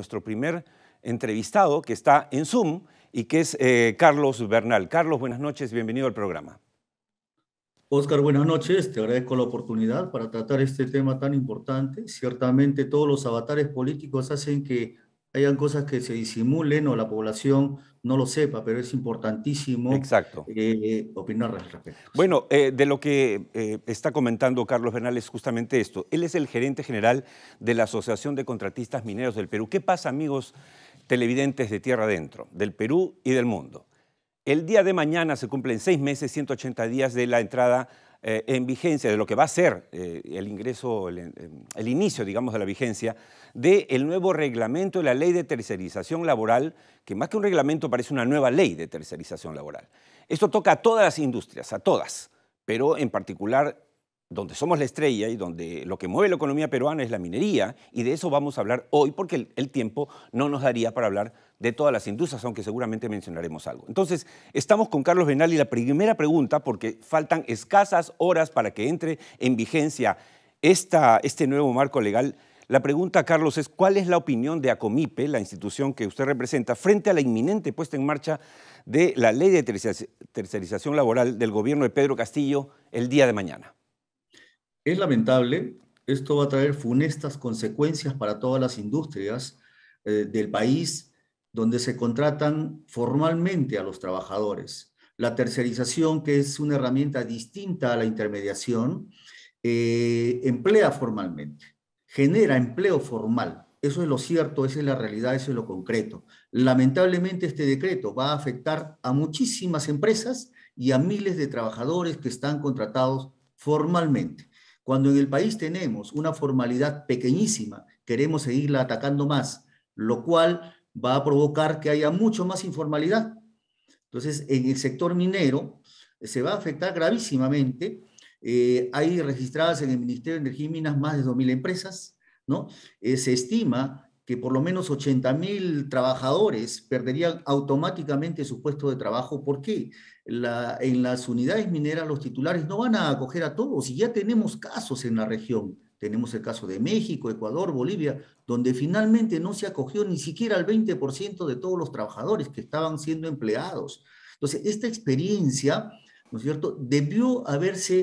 nuestro primer entrevistado que está en Zoom y que es eh, Carlos Bernal. Carlos, buenas noches, bienvenido al programa. Oscar, buenas noches, te agradezco la oportunidad para tratar este tema tan importante. Ciertamente todos los avatares políticos hacen que hayan cosas que se disimulen o la población no lo sepa, pero es importantísimo eh, opinar al respecto. Bueno, eh, de lo que eh, está comentando Carlos Bernal es justamente esto. Él es el gerente general de la Asociación de Contratistas Mineros del Perú. ¿Qué pasa, amigos televidentes de Tierra Adentro, del Perú y del mundo? El día de mañana se cumplen seis meses, 180 días de la entrada eh, en vigencia, de lo que va a ser eh, el ingreso, eh, el, inicio, digamos, de la vigencia, del nuevo reglamento de la ley de tercerización laboral, que más que un reglamento parece una nueva ley de tercerización laboral. Esto toca a todas las industrias, a todas, pero en particular donde somos la estrella y donde lo que mueve la economía peruana es la minería, y de eso vamos a hablar hoy porque el, tiempo no nos daría para hablar de todas las industrias, aunque seguramente mencionaremos algo. Entonces, estamos con Carlos Benal y la primera pregunta, porque faltan escasas horas para que entre en vigencia esta, este nuevo marco legal. La pregunta, Carlos, es cuál es la opinión de ACOMIPE, la institución que usted representa, frente a la inminente puesta en marcha de la ley de tercerización laboral del gobierno de Pedro Castillo el día de mañana. Es lamentable, esto va a traer funestas consecuencias para todas las industrias eh, del país donde se contratan formalmente a los trabajadores. La tercerización, que es una herramienta distinta a la intermediación, eh, emplea formalmente, genera empleo formal. Eso es lo cierto, esa es la realidad, eso es lo concreto. Lamentablemente este decreto va a afectar a muchísimas empresas y a miles de trabajadores que están contratados formalmente. Cuando en el país tenemos una formalidad pequeñísima, queremos seguirla atacando más, lo cual va a provocar que haya mucho más informalidad. Entonces, en el sector minero eh, se va a afectar gravísimamente. Eh, hay registradas en el Ministerio de Energía y Minas más de 2.000 empresas, ¿no? Eh, se estima que por lo menos 80.000 mil trabajadores perderían automáticamente su puesto de trabajo. ¿Por qué? en las unidades mineras los titulares no van a acoger a todos y ya tenemos casos en la región. Tenemos el caso de México, Ecuador, Bolivia, donde finalmente no se acogió ni siquiera al 20% de todos los trabajadores que estaban siendo empleados. Entonces, esta experiencia, ¿no es cierto?, debió haberse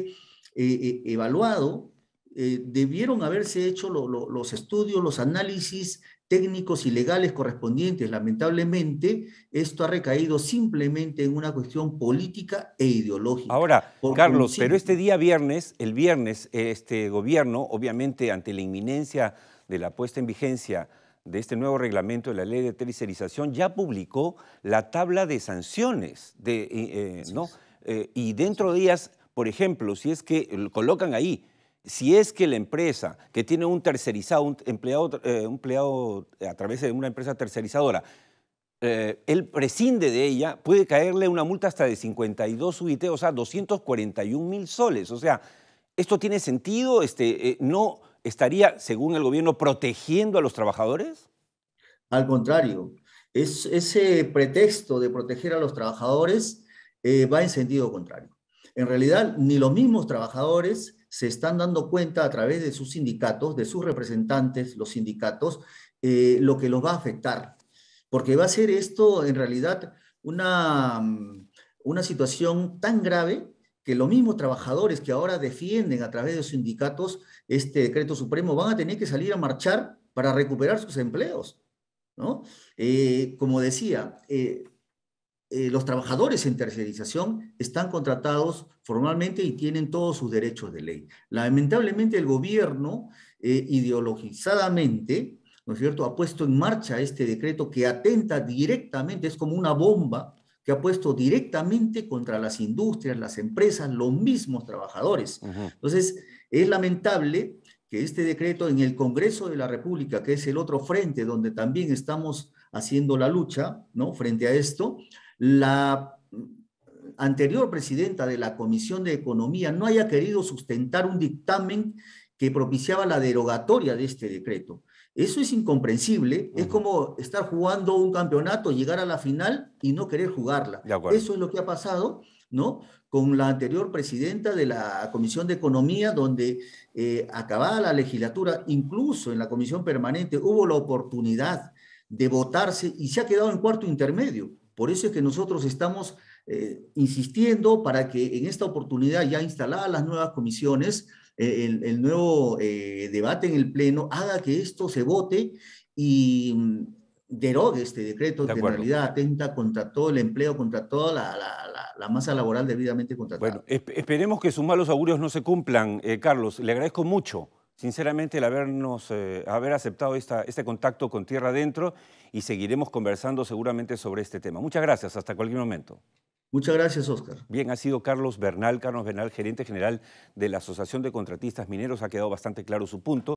eh, eh, evaluado eh, debieron haberse hecho los estudios, los análisis técnicos y legales correspondientes. Lamentablemente, esto ha recaído simplemente en una cuestión política e ideológica. Ahora, Carlos, pero este día viernes, el viernes, este gobierno, obviamente ante la inminencia de la puesta en vigencia de este nuevo reglamento de la ley de tercerización, ya publicó la tabla de sanciones, de, eh, eh, ¿no? Eh, y dentro de días, por ejemplo, si es que colocan ahí si es que la empresa que tiene un tercerizado, un empleado, eh, empleado eh, a través de una empresa tercerizadora, eh, él prescinde de ella, puede caerle una multa hasta de 52 UIT, o sea, 241 mil soles. O sea, ¿esto tiene sentido? Este, ¿No estaría, según el gobierno, protegiendo a los trabajadores? Al contrario, ese pretexto de proteger a los trabajadores va en sentido contrario. En realidad, ni los mismos trabajadores se están dando cuenta a través de sus sindicatos, de sus representantes, los sindicatos, eh, lo que los va a afectar. Porque va a ser esto en realidad una, mm, una situación tan grave que los mismos trabajadores que ahora defienden a través de los sindicatos este decreto supremo van a tener que salir a marchar para recuperar sus empleos. ¿no? Eh, como decía, eh, eh, los trabajadores en tercerización están contratados formalmente y tienen todos sus derechos de ley. Lamentablemente el gobierno eh, ideologizadamente, ¿no es cierto?, ha puesto en marcha este decreto que atenta directamente, es como una bomba que ha puesto directamente contra las industrias, las empresas, los mismos trabajadores. Entonces, es lamentable que este decreto en el Congreso de la República, que es el otro frente donde también estamos haciendo la lucha, ¿no?, frente a esto, la anterior presidenta de la Comisión de Economía no haya querido sustentar un dictamen que propiciaba la derogatoria de este decreto. Eso es incomprensible. Es como estar jugando un campeonato, llegar a la final y no querer jugarla. Eso es lo que ha pasado, ¿no? Con la anterior presidenta de la Comisión de Economía, donde acababa eh, acabada la legislatura, incluso en la Comisión Permanente, hubo la oportunidad de votarse y se ha quedado en cuarto intermedio. Por eso es que nosotros estamos eh, insistiendo para que en esta oportunidad ya instaladas las nuevas comisiones, eh, el, nuevo eh, debate en el Pleno haga que esto se vote y mm, derogue este decreto que en realidad atenta contra todo el empleo, contra toda la masa laboral debidamente contratada. Bueno, esperemos que sus malos augurios no se cumplan, Carlos. Le agradezco mucho Sinceramente, el habernos, eh, haber aceptado este contacto con Tierra Adentro y seguiremos conversando seguramente sobre este tema. Muchas gracias, hasta cualquier momento. Muchas gracias, Oscar. Bien, ha sido Carlos Bernal, Carlos Bernal, gerente general de la Asociación de Contratistas Mineros. Ha quedado bastante claro su punto.